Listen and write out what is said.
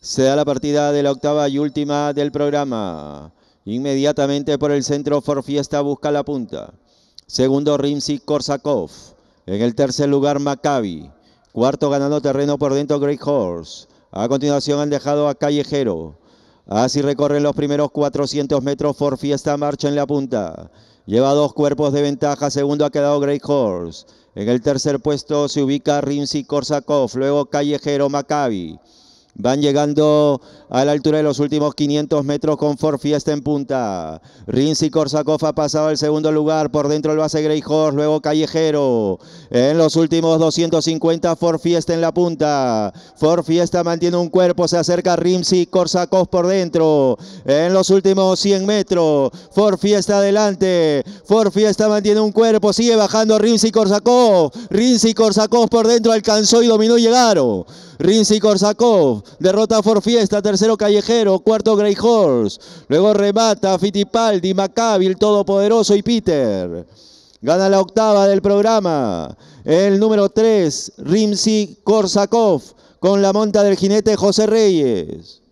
Se da la partida de la octava y última del programa. Inmediatamente por el centro Forfiesta busca la punta. Segundo Rimsy Korsakov. En el tercer lugar Maccabi. Cuarto ganando terreno por dentro Great Horse. A continuación han dejado a Callejero. Así recorren los primeros 400 metros Forfiesta marcha en la punta. Lleva dos cuerpos de ventaja. Segundo ha quedado Great Horse. En el tercer puesto se ubica Rimsy Korsakov. Luego Callejero Maccabi. Van llegando a la altura de los últimos 500 metros con Ford Fiesta en punta. Rinzi Korsakov ha pasado al segundo lugar. Por dentro lo base Grey luego Callejero. En los últimos 250, forfiesta Fiesta en la punta. forfiesta Fiesta mantiene un cuerpo, se acerca Rinzi Korsakov por dentro. En los últimos 100 metros, forfiesta Fiesta adelante. forfiesta Fiesta mantiene un cuerpo, sigue bajando Rinzi Korsakov. Rinzi Korsakov por dentro alcanzó y dominó y llegaron. Rinzi Korsakov, derrota por Fiesta, tercero Callejero, cuarto Grey Horse. Luego remata Fittipaldi, Maccabi, el Todopoderoso y Peter. Gana la octava del programa. El número 3, Rimsy Korsakov, con la monta del jinete José Reyes.